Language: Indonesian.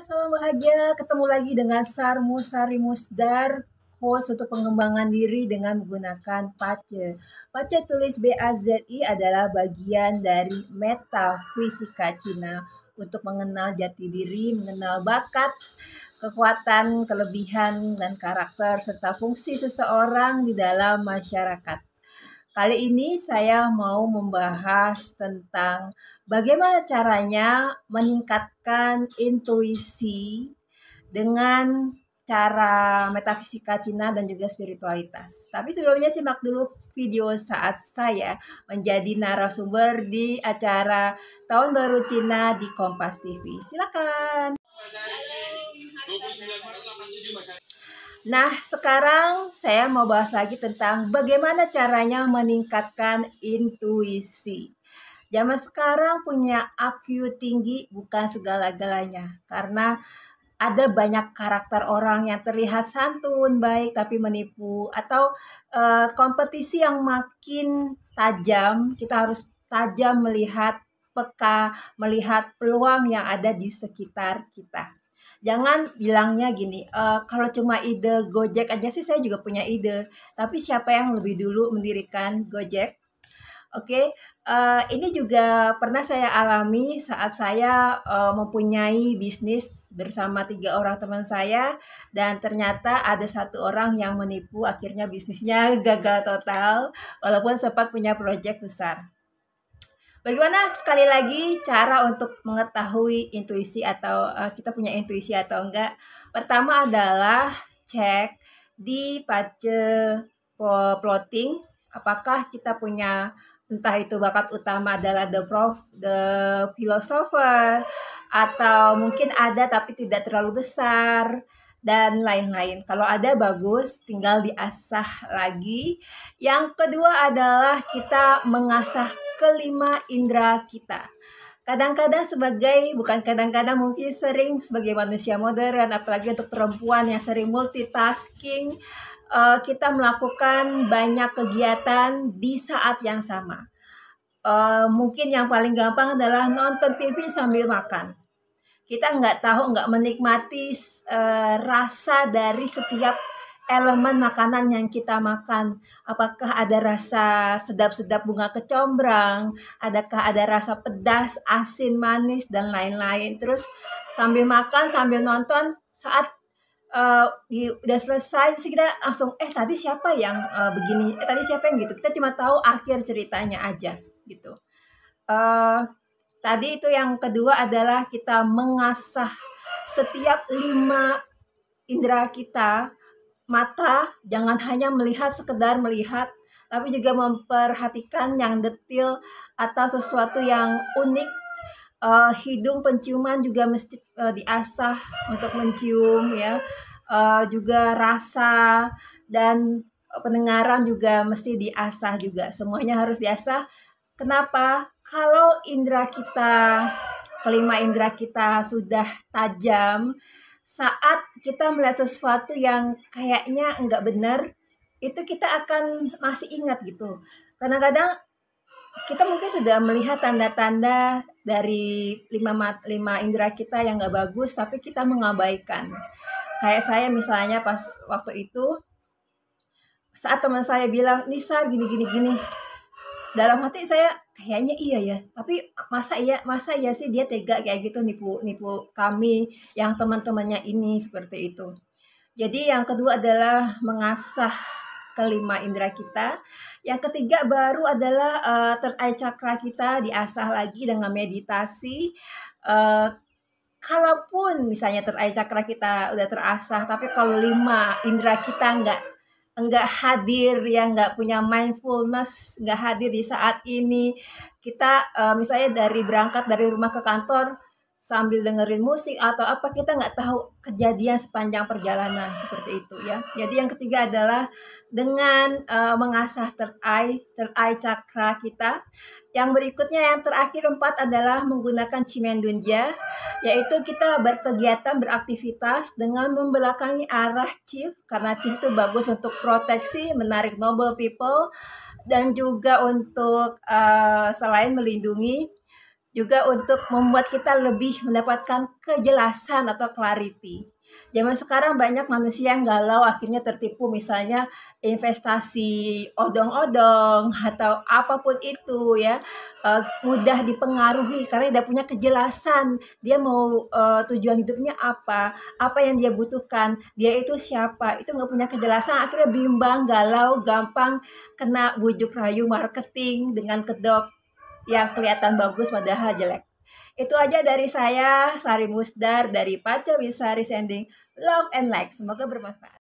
salam bahagia. Ketemu lagi dengan Sarmu Sari Musdar, host untuk pengembangan diri dengan menggunakan PACE. PACE tulis B A Z I adalah bagian dari metafisika Cina untuk mengenal jati diri, mengenal bakat, kekuatan, kelebihan, dan karakter serta fungsi seseorang di dalam masyarakat. Kali ini saya mau membahas tentang bagaimana caranya meningkatkan intuisi dengan cara metafisika Cina dan juga spiritualitas. Tapi sebelumnya simak dulu video saat saya menjadi narasumber di acara Tahun Baru Cina di Kompas TV. Silakan. Nah, sekarang saya mau bahas lagi tentang bagaimana caranya meningkatkan intuisi. Zaman sekarang punya IQ tinggi bukan segala-galanya karena ada banyak karakter orang yang terlihat santun, baik tapi menipu atau uh, kompetisi yang makin tajam. Kita harus tajam melihat peka, melihat peluang yang ada di sekitar kita jangan bilangnya gini e, kalau cuma ide Gojek aja sih saya juga punya ide tapi siapa yang lebih dulu mendirikan Gojek oke okay? uh, eh, ini juga pernah saya alami saat saya uh, mempunyai bisnis bersama tiga orang teman saya dan ternyata ada satu orang yang menipu akhirnya bisnisnya gagal total walaupun sempat punya proyek besar Bagaimana sekali lagi cara untuk mengetahui intuisi atau uh, kita punya intuisi atau enggak? Pertama adalah cek di pace plotting apakah kita punya entah itu bakat utama adalah the prof the philosopher atau mungkin ada tapi tidak terlalu besar dan lain-lain. Kalau ada bagus, tinggal diasah lagi. Yang kedua adalah kita mengasah kelima indera kita. Kadang-kadang sebagai, bukan kadang-kadang mungkin sering sebagai manusia modern, apalagi untuk perempuan yang sering multitasking, eh, kita melakukan banyak kegiatan di saat yang sama. Eh, mungkin yang paling gampang adalah nonton TV sambil makan kita nggak tahu nggak menikmati uh, rasa dari setiap elemen makanan yang kita makan. Apakah ada rasa sedap-sedap bunga kecombrang, adakah ada rasa pedas, asin, manis dan lain-lain. Terus sambil makan, sambil nonton saat uh, di, udah selesai sih kita langsung eh tadi siapa yang uh, begini, eh tadi siapa yang gitu. Kita cuma tahu akhir ceritanya aja gitu. Uh, Tadi itu yang kedua adalah kita mengasah setiap lima indera kita, mata jangan hanya melihat sekedar melihat, tapi juga memperhatikan yang detil atau sesuatu yang unik. Uh, hidung penciuman juga mesti uh, diasah untuk mencium ya. Uh, juga rasa dan pendengaran juga mesti diasah juga. Semuanya harus diasah Kenapa? Kalau indera kita, kelima indera kita sudah tajam, saat kita melihat sesuatu yang kayaknya nggak benar, itu kita akan masih ingat gitu. Kadang-kadang kita mungkin sudah melihat tanda-tanda dari lima, lima indera kita yang nggak bagus, tapi kita mengabaikan. Kayak saya misalnya pas waktu itu, saat teman saya bilang, Nisa gini-gini gini dalam hati saya kayaknya iya ya tapi masa iya masa iya sih dia tega kayak gitu nipu nipu kami yang teman-temannya ini seperti itu jadi yang kedua adalah mengasah kelima indera kita yang ketiga baru adalah uh, eh, terkait cakra kita diasah lagi dengan meditasi uh, kalaupun misalnya third cakra kita udah terasah tapi kalau lima indera kita nggak nggak hadir ya nggak punya mindfulness nggak hadir di saat ini kita uh, misalnya dari berangkat dari rumah ke kantor sambil dengerin musik atau apa kita nggak tahu kejadian sepanjang perjalanan seperti itu ya jadi yang ketiga adalah dengan uh, mengasah third eye third eye cakra kita yang berikutnya yang terakhir empat adalah menggunakan cimendunja, yaitu kita berkegiatan beraktivitas dengan membelakangi arah chief karena chief itu bagus untuk proteksi, menarik noble people dan juga untuk uh, selain melindungi juga untuk membuat kita lebih mendapatkan kejelasan atau clarity zaman sekarang banyak manusia yang galau akhirnya tertipu misalnya investasi odong-odong atau apapun itu ya uh, mudah dipengaruhi karena tidak punya kejelasan dia mau uh, tujuan hidupnya apa apa yang dia butuhkan dia itu siapa itu nggak punya kejelasan akhirnya bimbang galau gampang kena bujuk rayu marketing dengan kedok yang kelihatan bagus padahal jelek itu aja dari saya, Sari Musdar dari Paca Wisari Sending. Love and like. Semoga bermanfaat.